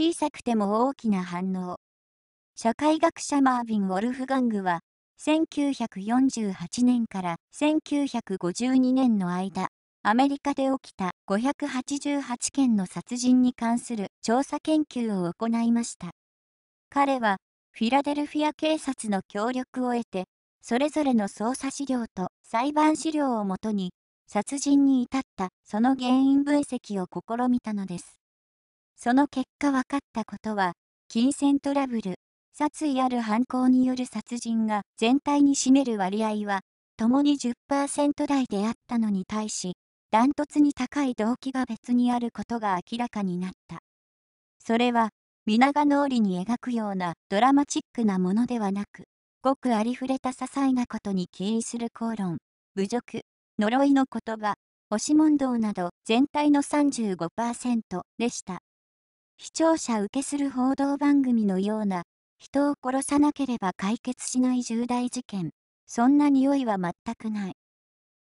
小さくても大きな反応。社会学者マーヴィン・ウォルフガングは、1948年から1952年の間、アメリカで起きた588件の殺人に関する調査研究を行いました。彼は、フィラデルフィア警察の協力を得て、それぞれの捜査資料と裁判資料をもとに、殺人に至ったその原因分析を試みたのです。その結果分かったことは、金銭トラブル、殺意ある犯行による殺人が全体に占める割合は、共に10%台であったのに対し、ダントツに高い動機が別にあることが明らかになった。それは、皆が脳裏に描くようなドラマチックなものではなく、ごくありふれた些細なことに起因する口論、侮辱、呪いの言葉、押し問答など全体の35%でした。視聴者受けする報道番組のような、人を殺さなければ解決しない重大事件、そんな匂いは全くない。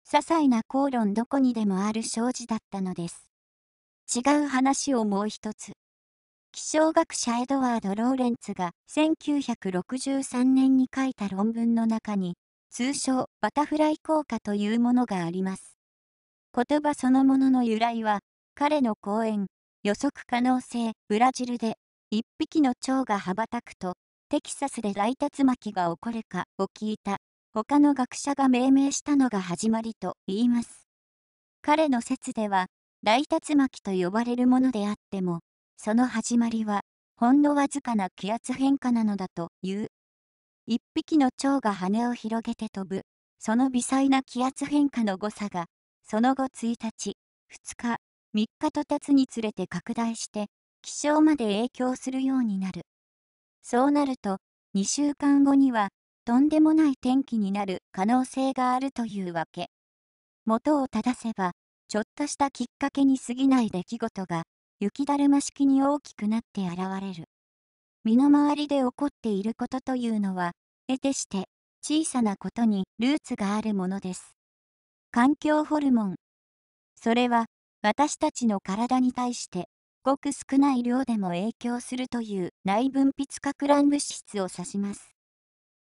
些細な口論どこにでもある障子だったのです。違う話をもう一つ。気象学者エドワード・ローレンツが1963年に書いた論文の中に、通称バタフライ効果というものがあります。言葉そのものの由来は、彼の講演、予測可能性、ブラジルで、一匹の蝶が羽ばたくと、テキサスで大竜巻が起こるかを聞いた、他の学者が命名したのが始まりと言います。彼の説では、大竜巻と呼ばれるものであっても、その始まりは、ほんのわずかな気圧変化なのだという。一匹の蝶が羽を広げて飛ぶ、その微細な気圧変化の誤差が、その後1日、2日、3日と経つにつれて拡大して気象まで影響するようになるそうなると2週間後にはとんでもない天気になる可能性があるというわけ元を正せばちょっとしたきっかけに過ぎない出来事が雪だるま式に大きくなって現れる身の回りで起こっていることというのは得てして小さなことにルーツがあるものです環境ホルモンそれは私たちの体に対してごく少ない量でも影響するという内分泌核乱物質を指します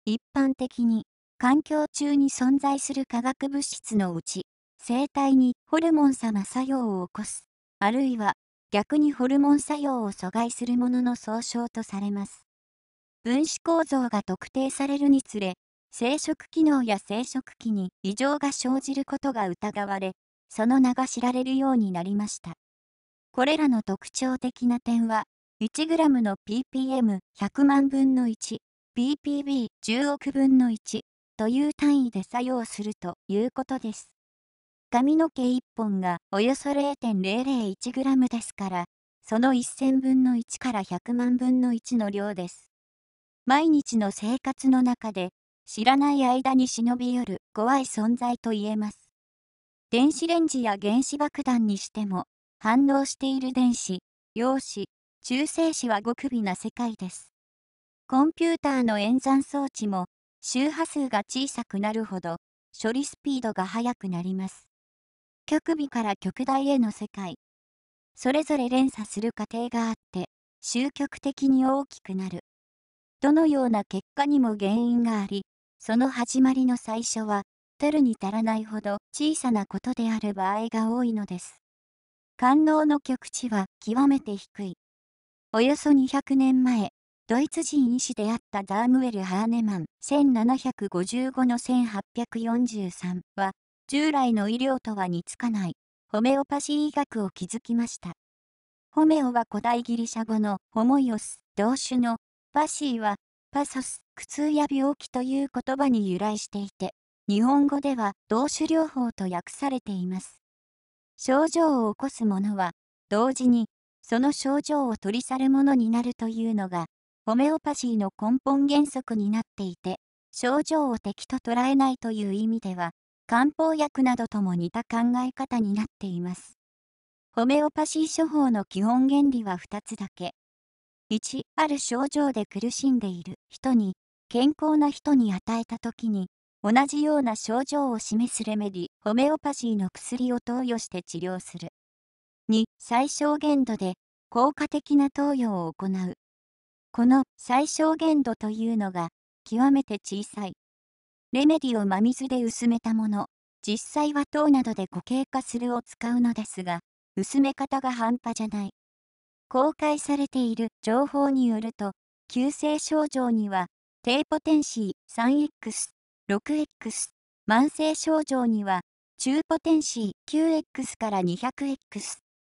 一般的に環境中に存在する化学物質のうち生体にホルモン様作用を起こすあるいは逆にホルモン作用を阻害するものの総称とされます分子構造が特定されるにつれ生殖機能や生殖器に異常が生じることが疑われその名が知られるようになりました。これらの特徴的な点は、1g の ppm100 万分の 1ppb10 億分の1という単位で作用するということです。髪の毛1本がおよそ 0.001g ですから、その1000分の1から100万分の1の量です。毎日の生活の中で、知らない間に忍び寄る怖い存在と言えます。電子レンジや原子爆弾にしても、反応している電子、陽子、中性子は極微な世界です。コンピューターの演算装置も、周波数が小さくなるほど、処理スピードが速くなります。極微から極大への世界。それぞれ連鎖する過程があって、終局的に大きくなる。どのような結果にも原因があり、その始まりの最初は、足るに足らないほど小さなことである場合が多いのです。官能の極地は極めて低い。およそ200年前、ドイツ人医師であったダームウェル・ハーネマン1755の1843は、従来の医療とは似つかないホメオパシー医学を築きました。ホメオは古代ギリシャ語のホモイオス、同種のパシーはパソス、苦痛や病気という言葉に由来していて、日本語では同種療法と訳されています。症状を起こす者は、同時にその症状を取り去るものになるというのが、ホメオパシーの根本原則になっていて、症状を敵と捉えないという意味では、漢方薬などとも似た考え方になっています。ホメオパシー処方の基本原理は2つだけ。1、ある症状で苦しんでいる人に、健康な人に与えた時に、同じような症状を示すレメディ、ホメオパシーの薬を投与して治療する。2、最小限度で効果的な投与を行う。この最小限度というのが極めて小さい。レメディを真水で薄めたもの、実際は糖などで固形化するを使うのですが、薄め方が半端じゃない。公開されている情報によると、急性症状には低ポテンシー 3X 6X 慢性症状には中ポテンシー 9X から 200X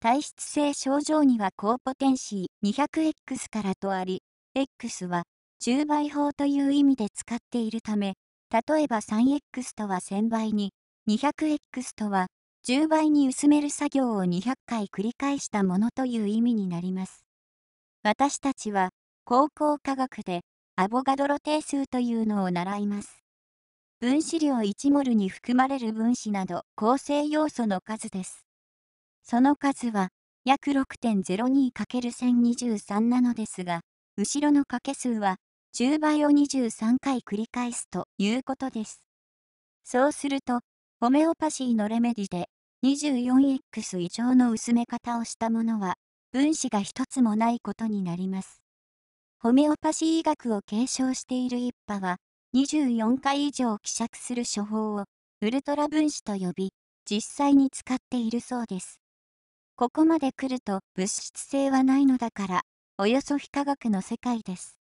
体質性症状には高ポテンシー 200X からとあり X は10倍法という意味で使っているため例えば 3X とは1000倍に 200X とは10倍に薄める作業を200回繰り返したものという意味になります私たちは高校科学でアボガドロ定数というのを習います分子量1モルに含まれる分子など構成要素の数です。その数は約 6.02×1023 なのですが、後ろの掛け数は10倍を23回繰り返すということです。そうすると、ホメオパシーのレメディで 24X 以上の薄め方をしたものは分子が一つもないことになります。ホメオパシー医学を継承している一派は、24回以上希釈する処方をウルトラ分子と呼び、実際に使っているそうです。ここまで来ると物質性はないのだから、およそ非科学の世界です。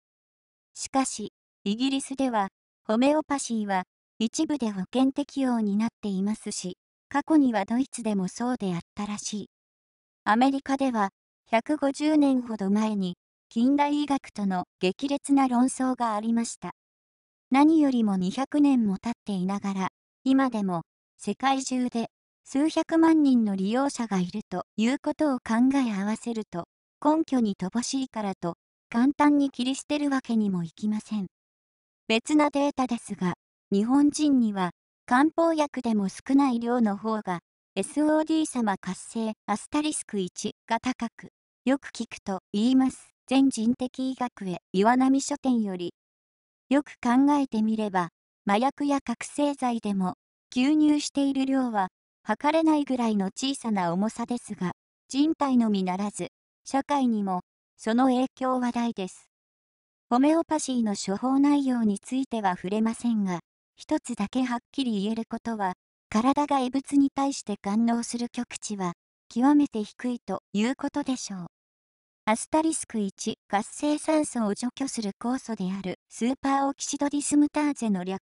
しかし、イギリスでは、ホメオパシーは一部で保険適用になっていますし、過去にはドイツでもそうであったらしい。アメリカでは、150年ほど前に、近代医学との激烈な論争がありました。何よりも200年も経っていながら、今でも世界中で数百万人の利用者がいるということを考え合わせると、根拠に乏しいからと簡単に切り捨てるわけにもいきません。別なデータですが、日本人には漢方薬でも少ない量の方が SOD 様活性アスタリスク1が高く、よく聞くと言います。全人的医学へ岩波書店よりよく考えてみれば、麻薬や覚醒剤でも、吸入している量は、測れないぐらいの小さな重さですが、人体のみならず、社会にも、その影響は大です。ホメオパシーの処方内容については触れませんが、一つだけはっきり言えることは、体が異物に対して感応する極値は、極めて低いということでしょう。アスタリスク1、活性酸素を除去する酵素であるスーパーオキシドディスムターゼの略。